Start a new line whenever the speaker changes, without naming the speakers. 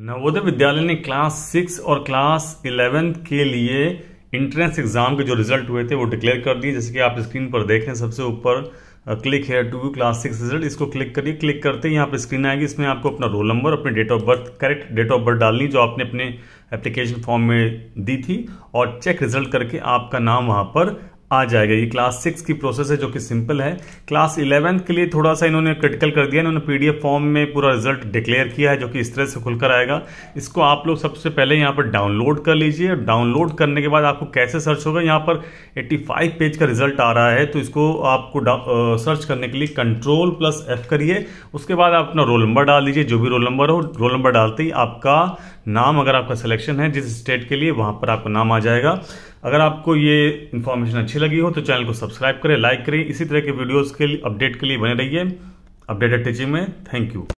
नवोदय विद्यालय ने class six और class eleventh के लिए इंट्रेंस एग्जाम के जो रिजल्ट हुए थे वो डिक्लेयर कर दिए जैसे कि आप स्क्रीन पर देख रहे हैं सबसे ऊपर क्लिक है टू क्लास सिक्स रिजल्ट इसको क्लिक करिए क्लिक करते ही यहाँ पर स्क्रीन आएगी इसमें आपको अपना रोल नंबर अपने date of birth correct date of birth डालनी जो आपने अपने एप्लीकेशन फॉर्म में दी थी और चेक रिजल्ट करके आपका नाम वहाँ पर आ जाएगा ये क्लास सिक्स की प्रोसेस है जो कि सिंपल है क्लास इलेवेंथ के लिए थोड़ा सा इन्होंने क्रिटिकल कर दिया इन्होंने पीडीएफ फॉर्म में पूरा रिजल्ट डिक्लेयर किया है जो कि इस तरह से खुलकर आएगा इसको आप लोग सबसे पहले यहाँ पर डाउनलोड कर लीजिए और डाउनलोड करने के बाद आपको कैसे सर्च होगा यहाँ पर 85 पेज का रिजल्ट आ रहा है तो इसको आपको सर्च करने के लिए कंट्रोल प्लस एफ करिए उसके बाद आप अपना रोल नंबर डाल दीजिए जो भी रोल नंबर हो रोल नंबर डालते ही आपका नाम अगर आपका सिलेक्शन है जिस स्टेट के लिए वहाँ पर आपका नाम आ जाएगा अगर आपको ये इन्फॉर्मेशन अच्छी लगी हो तो चैनल को सब्सक्राइब करें लाइक करें इसी तरह के वीडियोज़ के लिए अपडेट के लिए बने रहिए अपडेटेड टीचिंग में थैंक यू